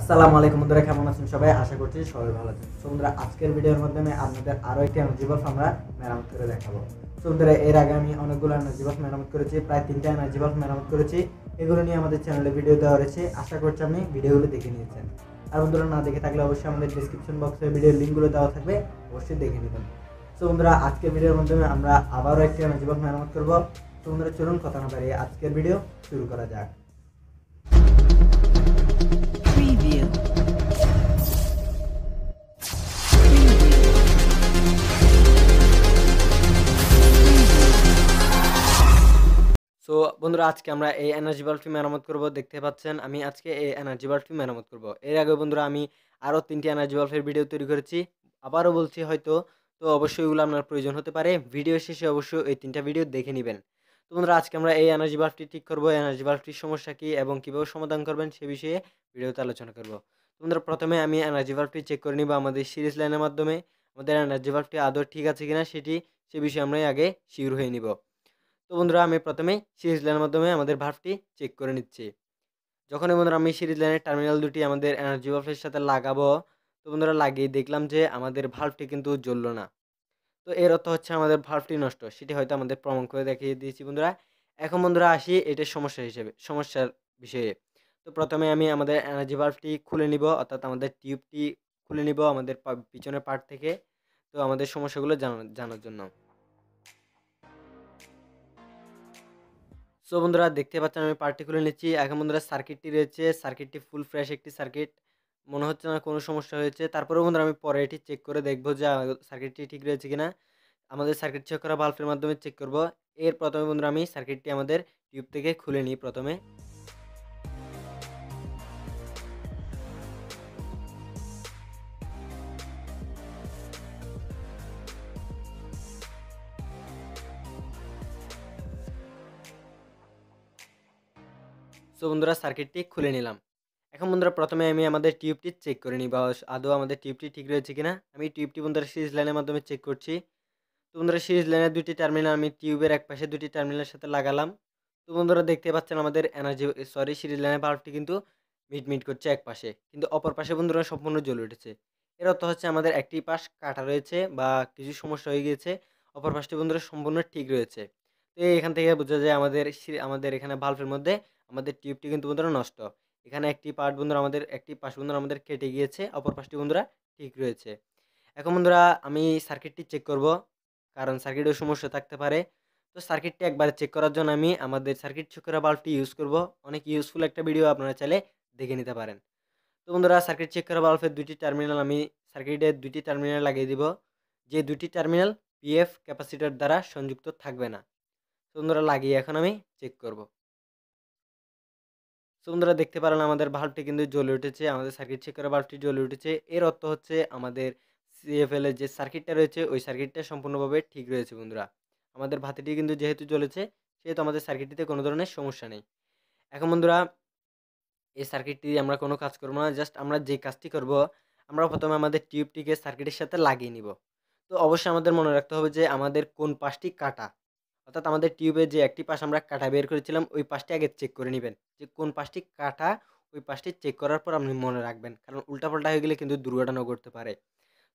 আসসালামু আলাইকুম বন্ধুরা কেমন আছেন সবাই আশা করছি সবাই ভালো আছেন তো বন্ধুরা আজকের ভিডিওর মাধ্যমে আপনাদের আরও একটি এনার্জিবাস আমরা মেরামত করে দেখাবো তো বন্ধুরা এর আগে আমি অনেকগুলো এনার্জিবাস মেরামত করেছি প্রায় তিনটা এনার্জিবাস মেরামত করেছি এগুলো নিয়ে আমাদের চ্যানেলে ভিডিও দেওয়া রয়েছে আশা করছি আপনি ভিডিওগুলো দেখে নিয়েছেন আর বন্ধুরা না দেখে থাকলে অবশ্যই আমাদের ডিসক্রিপশন বক্সে ভিডিওর লিঙ্কগুলো দেওয়া থাকবে অবশ্যই দেখে নেবেন তো বন্ধুরা আজকের ভিডিওর মাধ্যমে আমরা আবারও একটি এনার্জিবাস মেরামত করবো তো বন্ধুরা চলুন কথা না পারিয়ে আজকের ভিডিও শুরু করা যাক তো বন্ধুরা আজকে আমরা এই এনার্জি বাল্বটি মেরামত করব দেখতে পাচ্ছেন আমি আজকে এই এনার্জি বাল্বটি মেরামত করব এর আগে বন্ধুরা আমি আরও তিনটি এনার্জি বাল্বের ভিডিও তৈরি করেছি আবারও বলছি হয়তো তো অবশ্যই এগুলো আপনার প্রয়োজন হতে পারে ভিডিও শেষে অবশ্যই এই তিনটা ভিডিও দেখে নেবেন তো বন্ধুরা আজকে আমরা এই এনার্জি বাল্বটি ঠিক করবো এনার্জি বাল্বটির সমস্যা কী এবং কীভাবে সমাধান করবেন সে বিষয়ে ভিডিওতে আলোচনা করব তো বন্ধুরা প্রথমে আমি এনার্জি বাল্বটি চেক করে নিব আমাদের সিরিজ লাইনের মাধ্যমে আমাদের এনার্জি বাল্বটি আদৌ ঠিক আছে কিনা সেটি সে বিষয়ে আমরা আগে শিওর হয়ে নিব তো বন্ধুরা আমি প্রথমে সিরিজ লাইনের মাধ্যমে আমাদের ভার্ভটি চেক করে নিচ্ছি যখন বন্ধুরা আমি সিরিজ লাইনের টার্মিনাল দুটি আমাদের এনার্জি ভার্ভের সাথে লাগাবো তো বন্ধুরা লাগিয়ে দেখলাম যে আমাদের ভার্ভটি কিন্তু জ্বললো না তো এর অর্থ হচ্ছে আমাদের ভাল্বটি নষ্ট সেটি হয়তো আমাদের প্রমাণ করে দেখিয়ে দিয়েছি বন্ধুরা এখন বন্ধুরা আসি এটা সমস্যা হিসেবে সমস্যার বিষয়ে তো প্রথমে আমি আমাদের এনার্জি ভাল্বটি খুলে নিব অর্থাৎ আমাদের টিউবটি খুলে নিব আমাদের পিছনের পার্ট থেকে তো আমাদের সমস্যাগুলো জানার জন্য সো বন্ধুরা দেখতে পাচ্ছেন আমি পার্টি খুলে নিচ্ছি এখন বন্ধুরা সার্কিটটি রয়েছে সার্কিটটি ফুল ফ্রেশ একটি সার্কিট মনে হচ্ছে না কোনো সমস্যা হয়েছে তারপরেও বন্ধুরা আমি পরে এটি চেক করে দেখবো যে সার্কিটটি ঠিক রয়েছে কিনা আমাদের সার্কিট চেক করা বাল্বের মাধ্যমে চেক করব এর প্রথমে বন্ধুরা আমি সার্কিটটি আমাদের টিউব থেকে খুলে নিই প্রথমে সো বন্ধুরা সার্কিটটি খুলে নিলাম এখন বন্ধুরা প্রথমে আমি আমাদের টিউবটি চেক করে নিই বা আদৌ আমাদের টিউবটি ঠিক রয়েছে কিনা আমি টিউবটি বন্ধুরা সিরিজ লাইনের মাধ্যমে চেক করছি তো বন্ধুরা সিরিজ লাইনের দুটি টার্মিনাল আমি টিউবের এক পাশে দুটি টার্মিনালের সাথে লাগালাম তো বন্ধুরা দেখতে পাচ্ছেন আমাদের এনার্জি সরি সিরিজ লাইনের বাল্বটি কিন্তু মিটমিট করছে এক পাশে কিন্তু অপর পাশে বন্ধুরা সম্পূর্ণ জ্বলে উঠেছে এর অর্থ হচ্ছে আমাদের একটি পাশ কাটা রয়েছে বা কিছু সমস্যা হয়ে গিয়েছে অপর পাশটি বন্ধুরা সম্পূর্ণ ঠিক রয়েছে তো এখান থেকে বোঝা যায় আমাদের আমাদের এখানে বাল্বের মধ্যে আমাদের টিউবটি কিন্তু বন্ধুরা নষ্ট এখানে একটি পার্ট বন্ধুরা আমাদের একটি পাশ বন্ধুরা আমাদের কেটে গিয়েছে অপর পাশটি বন্ধুরা ঠিক রয়েছে এখন বন্ধুরা আমি সার্কিটটি চেক করব কারণ সার্কিটেও সমস্যা থাকতে পারে তো সার্কিটটি একবার চেক করার জন্য আমি আমাদের সার্কিট চেক করা বাল্বটি ইউজ করব অনেক ইউজফুল একটা ভিডিও আপনারা চাইলে দেখে নিতে পারেন তো বন্ধুরা সার্কিট চেক করা বাল্বের দুটি টার্মিনাল আমি সার্কিটের দুটি টার্মিনাল লাগিয়ে দিব যে দুটি টার্মিনাল পিএফ ক্যাপাসিটার দ্বারা সংযুক্ত থাকবে না বন্ধুরা লাগিয়ে এখন আমি চেক করবো তো বন্ধুরা দেখতে পারেন আমাদের ভাল্বটি কিন্তু জ্বলে উঠেছে আমাদের সার্কিট চেকারের বাল্বটি জ্বলে উঠেছে এর অর্থ হচ্ছে আমাদের সিএফএলের যে সার্কিটটা রয়েছে ওই সার্কিটটা সম্পূর্ণভাবে ঠিক রয়েছে বন্ধুরা আমাদের ভাতিটি কিন্তু যেহেতু জ্বলেছে সেহেতু আমাদের সার্কিটটিতে কোনো ধরনের সমস্যা নেই এখন বন্ধুরা এই সার্কিটটি আমরা কোনো কাজ করবো না জাস্ট আমরা যে কাজটি করব আমরা প্রথমে আমাদের টিউবটিকে সার্কিটের সাথে লাগিয়ে নিব তো অবশ্যই আমাদের মনে রাখতে হবে যে আমাদের কোন পাশটি কাটা অর্থাৎ আমাদের টিউবের যে একটি পাশ আমরা কাটা বের করেছিলাম ওই পাশটি আগে চেক করে নেবেন যে কোন পাশটি কাটা ওই পাশটি চেক করার পর আপনি মনে রাখবেন কারণ উল্টাপাল্টা হয়ে গেলে কিন্তু দুর্ঘটনাও করতে পারে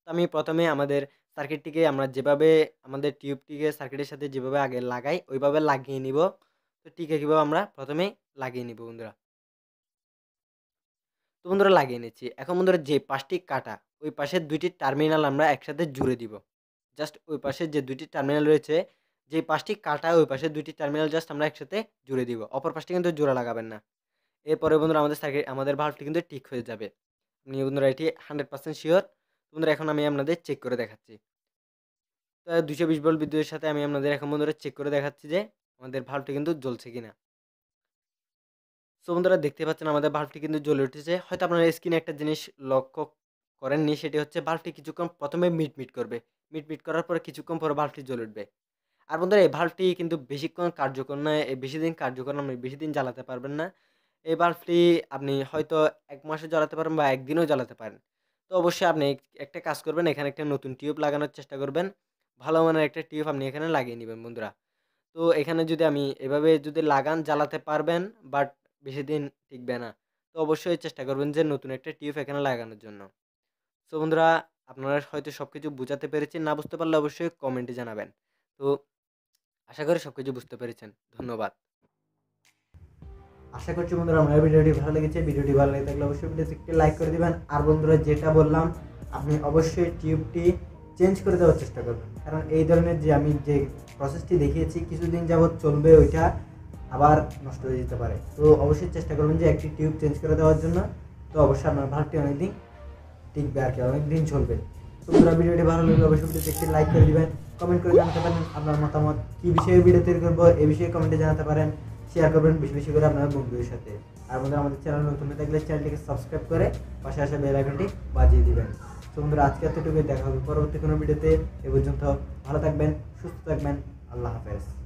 তো আমি প্রথমে আমাদের সার্কিটটিকে আমরা যেভাবে আমাদের টিউবটিকে সার্কিটের সাথে যেভাবে আগে লাগাই ওইভাবে লাগিয়ে নিব তো টিকে কীভাবে আমরা প্রথমে লাগিয়ে নিব বন্ধুরা তো বন্ধুরা লাগিয়ে নিচ্ছি এখন বন্ধুরা যে পাশটি কাটা ওই পাশের দুইটি টার্মিনাল আমরা একসাথে জুড়ে দিব জাস্ট ওই পাশের যে দুইটি টার্মিনাল রয়েছে যে পাশটি কাটা ওই পাশে দুইটি টার্মিনাল জাস্ট আমরা একসাথে জুড়ে দিব অপর পাশটি কিন্তু জোড়া লাগাবেন না এরপরে বন্ধুরা আমাদের সার্কিট আমাদের ভালভটি কিন্তু ঠিক হয়ে যাবে আপনি বন্ধুরা এটি হান্ড্রেড পার্সেন্ট শিওর বন্ধুরা এখন আমি আপনাদের চেক করে দেখাচ্ছি তো দুশো বিশ বল বিদ্যুতের সাথে আমি আপনাদের এখন বন্ধুরা চেক করে দেখাচ্ছি যে আমাদের ভালভটি কিন্তু জ্বলছে কিনা সো বন্ধুরা দেখতে পাচ্ছেন আমাদের বাল্বটি কিন্তু জ্বলে উঠেছে হয়তো আপনারা স্ক্রিনে একটা জিনিস লক্ষ্য করেননি সেটি হচ্ছে বাল্বটি কিছুক্ষণ প্রথমে মিট মিট করবে মিট মিট করার পরে কিছুক্ষণ পরে বাল্বটি জ্বলে উঠবে আর বন্ধুরা এই ভাল্বটি কিন্তু বেশিক্ষণ কার্যকর নয় বেশি দিন কার্যকর নয় মানে বেশি দিন জ্বালাতে পারবেন না এই বাল্বটি আপনি হয়তো এক মাসে জ্বালাতে পারেন বা একদিনও জ্বালাতে পারেন তো অবশ্যই আপনি একটা কাজ করবেন এখানে একটা নতুন টিউব লাগানোর চেষ্টা করবেন ভালো মানের একটা টিউব আপনি এখানে লাগিয়ে নেবেন বন্ধুরা তো এখানে যদি আমি এভাবে যদি লাগান জ্বালাতে পারবেন বাট বেশি দিন টিকবে না তো অবশ্যই চেষ্টা করবেন যে নতুন একটা টিউব এখানে লাগানোর জন্য তো বন্ধুরা আপনারা হয়তো সব কিছু বোঝাতে পেরেছেন না বুঝতে পারলে অবশ্যই কমেন্টে জানাবেন তো আশা করি সব কিছু বুঝতে পেরেছেন ধন্যবাদ আশা করছি বন্ধুরা আমার ভিডিওটি ভালো লেগেছে ভিডিওটি ভালো লেগে থাকলে অবশ্যই ভিডিওটি একটি লাইক করে দিবেন আর বন্ধুরা যেটা বললাম আপনি অবশ্যই টিউবটি চেঞ্জ করে দেওয়ার চেষ্টা করবেন কারণ এই ধরনের যে আমি যে প্রসেসটি দেখিয়েছি কিছুদিন যাবৎ চলবে ওইটা আবার নষ্ট হয়ে যেতে পারে তো অবশ্যই চেষ্টা করবেন যে একটি টিউব চেঞ্জ করে দেওয়ার জন্য তো অবশ্যই আপনার অনেক অনেকদিন টিকবে আর কি অনেকদিন চলবে তো বন্ধুরা ভিডিওটি ভালো লাগলে অবশ্যই একটি লাইক করে দিবেন কমেন্ট করে জানাতে পারেন আপনার মতামত কী বিষয়ে ভিডিও তৈরি করবো এ বিষয়ে কমেন্টে জানাতে পারেন শেয়ার করবেন বেশি বেশি করে আপনার বন্ধুদের সাথে আর বন্ধুরা আমাদের চ্যানেল নতুন হয়ে থাকলে চ্যানেলটিকে সাবস্ক্রাইব করে পাশে আসা বেল আইকনটি বাজিয়ে দিবেন তো বন্ধুরা আজকে এতটুকুই দেখা হবে পরবর্তী কোনো ভিডিওতে এ পর্যন্ত ভালো থাকবেন সুস্থ থাকবেন আল্লাহ হাফেজ